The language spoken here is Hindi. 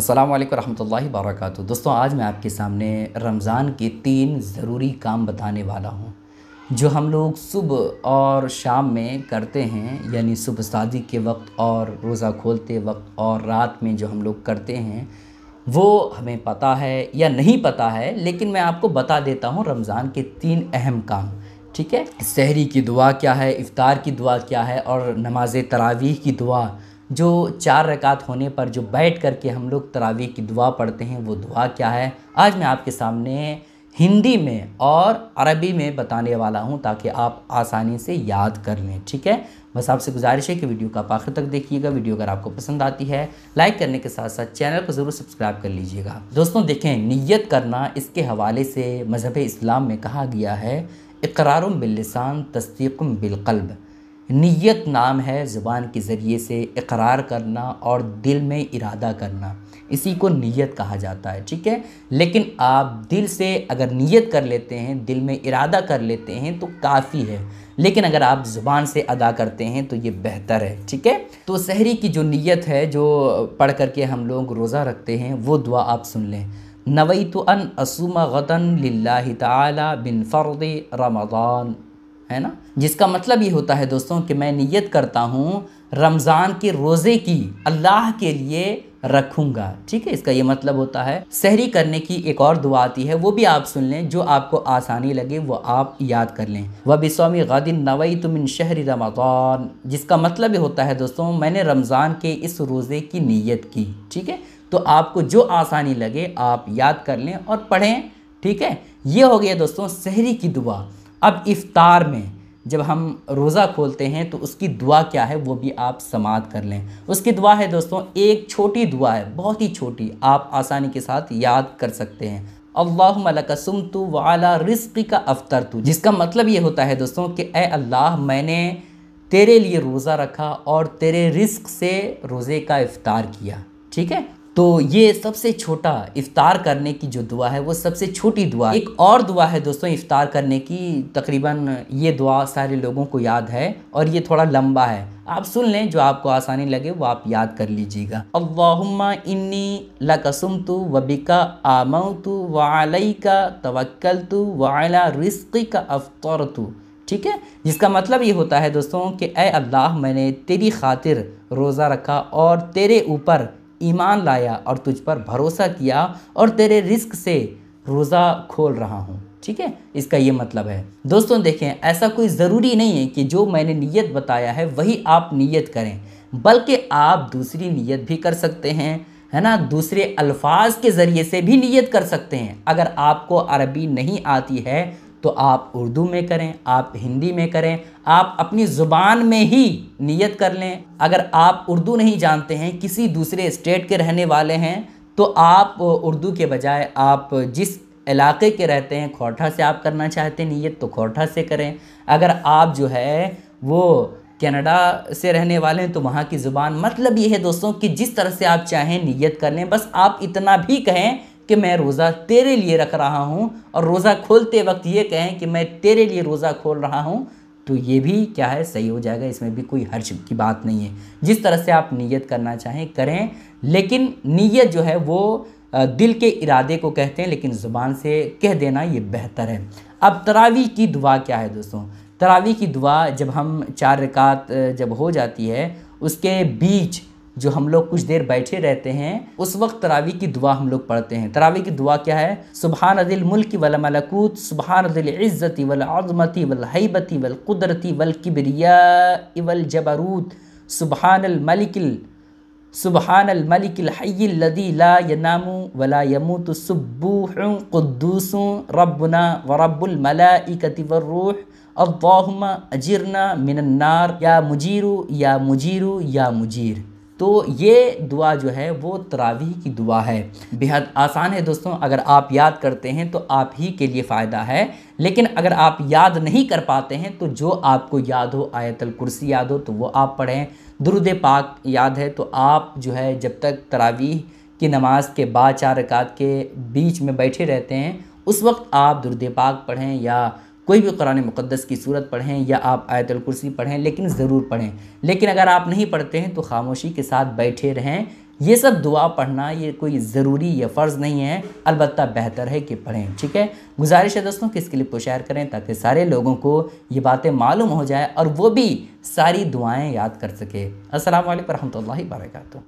अस्सलाम वालेकुम रहमतुल्लाहि वबरकatuह दोस्तों आज मैं आपके सामने रमज़ान के तीन ज़रूरी काम बताने वाला हूँ जो हम लोग सुबह और शाम में करते हैं यानी सुबह शादी के वक्त और रोज़ा खोलते वक्त और रात में जो हम लोग करते हैं वो हमें पता है या नहीं पता है लेकिन मैं आपको बता देता हूँ रमज़ान के तीन अहम काम ठीक है सहरी की दुआ क्या है इफ़ार की दुआ क्या है और नमाज तरावीह की दुआ जो चार रकात होने पर जो बैठ कर के हम लोग तरावी की दुआ पढ़ते हैं वो दुआ क्या है आज मैं आपके सामने हिंदी में और अरबी में बताने वाला हूँ ताकि आप आसानी से याद कर लें ठीक है बस आपसे गुजारिश है कि वीडियो का आप आखिर तक देखिएगा वीडियो अगर आपको पसंद आती है लाइक करने के साथ साथ चैनल को ज़रूर सब्सक्राइब कर लीजिएगा दोस्तों देखें नियत करना इसके हवाले से मज़हब इस्लाम में कहा गया है इकरारम बिल्लिसान तस्दीक बिलकल्ब नियत नाम है ज़बान के ज़रिए से इकरार करना और दिल में इरादा करना इसी को नियत कहा जाता है ठीक है लेकिन आप दिल से अगर नियत कर लेते हैं दिल में इरादा कर लेते हैं तो काफ़ी है लेकिन अगर आप ज़ुबान से अदा करते हैं तो ये बेहतर है ठीक है तो सहरी की जो नीयत है जो पढ़ करके हम लोग रोज़ा रखते हैं वो दुआ आप सुन लें नवई तो अन असूमा गतन लाही बिन फ़र्द रमदान है ना जिसका मतलब ये होता है दोस्तों कि मैं नियत करता हूँ रमज़ान के रोज़े की अल्लाह के लिए रखूँगा ठीक है इसका ये मतलब होता है सहरी करने की एक और दुआ आती है वो भी आप सुन लें जो आपको आसानी लगे वो आप याद कर लें व बिसमी गदिन नवई तुम इन शहरी रमज़ान जिसका मतलब ये होता है दोस्तों मैंने रमज़ान के इस रोज़े की नीयत की ठीक है तो आपको जो आसानी लगे आप याद कर लें और पढ़ें ठीक है ये हो गया दोस्तों सहरी की दुआ अब इफ्तार में जब हम रोज़ा खोलते हैं तो उसकी दुआ क्या है वो भी आप समात कर लें उसकी दुआ है दोस्तों एक छोटी दुआ है बहुत ही छोटी आप आसानी के साथ याद कर सकते हैं अल्लाह अल्लाहमलकसम तो वाला रिस्क का अफ्तर तो जिसका मतलब ये होता है दोस्तों कि ए अल्लाह मैंने तेरे लिए रोज़ा रखा और तेरे रिस्क से रोज़े का इफ्तार किया ठीक है तो ये सबसे छोटा इफ़ार करने की जो दुआ है वो सबसे छोटी दुआ एक और दुआ है दोस्तों इफ्तार करने की तकरीबन ये दुआ सारे लोगों को याद है और ये थोड़ा लंबा है आप सुन लें जो आपको आसानी लगे वो आप याद कर लीजिएगा अल्लाहुम्मा इन्नी लकसुम तो वबिका आमऊ तो वालई का तवक्ल तो वाला रिस्क का अफ़तर ठीक है जिसका मतलब ये होता है दोस्तों कि अल्लाह मैंने तेरी खातिर रोज़ा रखा और तेरे ऊपर ईमान लाया और तुझ पर भरोसा किया और तेरे रिस्क से रोज़ा खोल रहा हूँ ठीक है इसका ये मतलब है दोस्तों देखें ऐसा कोई ज़रूरी नहीं है कि जो मैंने नीयत बताया है वही आप नीयत करें बल्कि आप दूसरी नीयत भी कर सकते हैं है ना दूसरे अल्फाज के ज़रिए से भी नीयत कर सकते हैं अगर आपको अरबी नहीं आती है तो आप उर्दू में करें आप हिंदी में करें आप अपनी ज़ुबान में ही नियत कर लें अगर आप उर्दू नहीं जानते हैं किसी दूसरे स्टेट के रहने वाले हैं तो आप उर्दू के बजाय आप जिस इलाके के रहते हैं खोटा से आप करना चाहते हैं नीयत तो खोटा से करें अगर आप जो है वो कनाडा से रहने वाले हैं तो वहाँ की ज़ुबान मतलब ये है दोस्तों कि जिस तरह से आप चाहें नियत कर लें बस आप इतना भी कहें कि मैं रोज़ा तेरे लिए रख रहा हूँ और रोज़ा खोलते वक्त ये कहें कि मैं तेरे लिए रोज़ा खोल रहा हूँ तो ये भी क्या है सही हो जाएगा इसमें भी कोई हर्ज की बात नहीं है जिस तरह से आप नीयत करना चाहें करें लेकिन नीयत जो है वो दिल के इरादे को कहते हैं लेकिन ज़ुबान से कह देना ये बेहतर है अब तरावी की दुआ क्या है दोस्तों तरावी की दुआ जब हम चार रकात जब हो जाती है उसके बीच जो हम लोग कुछ देर बैठे रहते हैं उस वक्त तरावी की दुआ हम लोग पढ़ते हैं तरावी की दुआ क्या है सुबहान अदिल मुल्क वल मलकूत सुबहान अदिल इज़्ज़ती वल आज़मती वल हैबती वल कुदरती वल किबरिया वल जबरूत सुबहान मलिक सुबहान हय्य हयदी ला यनामु वला यमूत सुब्बूह कुद्दूस रब्बना व रब्बुल मलाइकति रूह अल्लाहुम्मा अजिरना मिनन्नार या मुजीरु या मुजीरु या मुजीर तो ये दुआ जो है वो तरावी की दुआ है बेहद आसान है दोस्तों अगर आप याद करते हैं तो आप ही के लिए फ़ायदा है लेकिन अगर आप याद नहीं कर पाते हैं तो जो आपको याद हो आयतल कुर्सी याद हो तो वो आप पढ़ें दुरुद पाक याद है तो आप जो है जब तक तरावीह की नमाज़ के बाद चार रकात के बीच में बैठे रहते हैं उस वक्त आप दुरुद पाक पढ़ें या कोई भी कुरान मुक़दस की सूरत पढ़ें या आप आयतल कुर्सी पढ़ें लेकिन ज़रूर पढ़ें लेकिन अगर आप नहीं पढ़ते हैं तो खामोशी के साथ बैठे रहें ये सब दुआ पढ़ना ये कोई ज़रूरी या फ़र्ज़ नहीं है अलबत्त बेहतर है कि पढ़ें ठीक है गुजारिश है दोस्तों कि इसके लिए को करें ताकि सारे लोगों को ये बातें मालूम हो जाए और वो भी सारी दुआएँ याद कर सके असल वरहमल वर्का